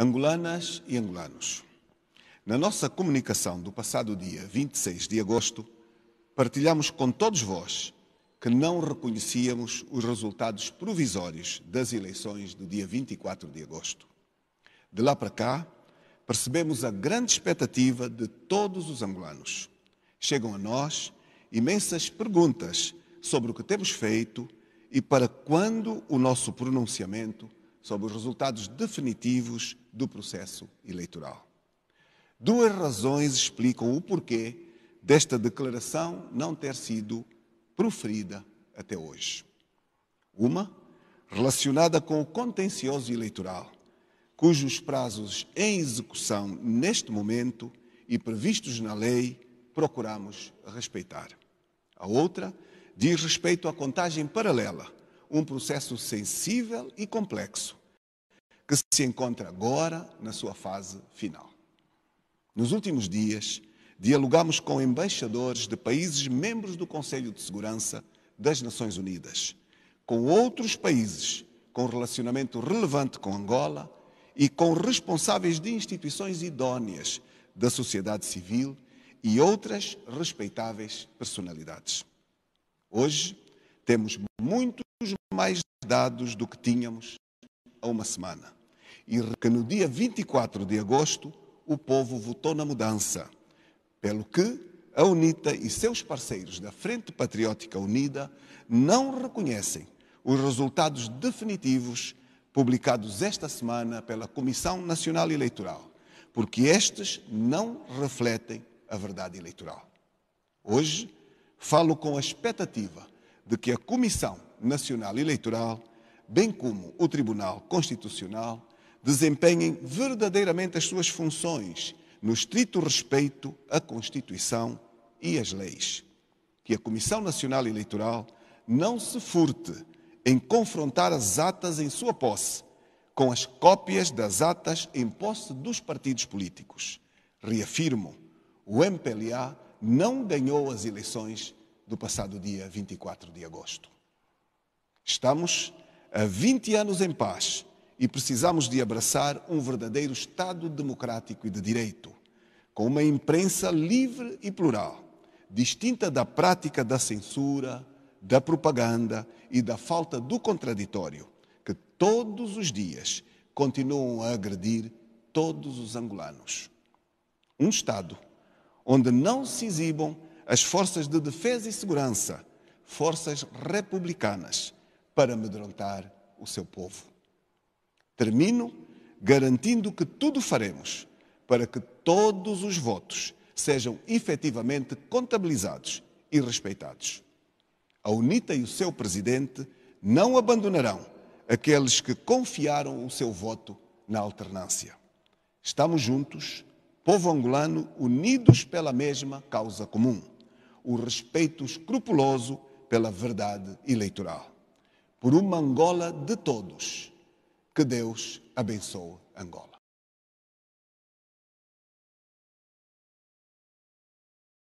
angolanas e angolanos. Na nossa comunicação do passado dia 26 de agosto, partilhamos com todos vós que não reconhecíamos os resultados provisórios das eleições do dia 24 de agosto. De lá para cá, percebemos a grande expectativa de todos os angolanos. Chegam a nós imensas perguntas sobre o que temos feito e para quando o nosso pronunciamento sobre os resultados definitivos do processo eleitoral. Duas razões explicam o porquê desta declaração não ter sido proferida até hoje. Uma, relacionada com o contencioso eleitoral, cujos prazos em execução neste momento e previstos na lei procuramos respeitar. A outra diz respeito à contagem paralela, um processo sensível e complexo, que se encontra agora na sua fase final. Nos últimos dias, dialogamos com embaixadores de países membros do Conselho de Segurança das Nações Unidas, com outros países com relacionamento relevante com Angola e com responsáveis de instituições idôneas da sociedade civil e outras respeitáveis personalidades. Hoje temos muitos mais dados do que tínhamos há uma semana. E que no dia 24 de agosto o povo votou na mudança, pelo que a UNITA e seus parceiros da Frente Patriótica Unida não reconhecem os resultados definitivos publicados esta semana pela Comissão Nacional Eleitoral, porque estes não refletem a verdade eleitoral. Hoje falo com a expectativa de que a Comissão Nacional Eleitoral, bem como o Tribunal Constitucional, desempenhem verdadeiramente as suas funções no estrito respeito à Constituição e às leis. Que a Comissão Nacional Eleitoral não se furte em confrontar as atas em sua posse com as cópias das atas em posse dos partidos políticos. Reafirmo, o MPLA não ganhou as eleições do passado dia 24 de agosto. Estamos há 20 anos em paz e precisamos de abraçar um verdadeiro Estado democrático e de direito, com uma imprensa livre e plural, distinta da prática da censura, da propaganda e da falta do contraditório, que todos os dias continuam a agredir todos os angolanos. Um Estado onde não se exibam as forças de defesa e segurança, forças republicanas, para amedrontar o seu povo. Termino garantindo que tudo faremos para que todos os votos sejam efetivamente contabilizados e respeitados. A UNITA e o seu presidente não abandonarão aqueles que confiaram o seu voto na alternância. Estamos juntos, povo angolano, unidos pela mesma causa comum o respeito escrupuloso pela verdade eleitoral. Por uma Angola de todos, que Deus abençoe Angola.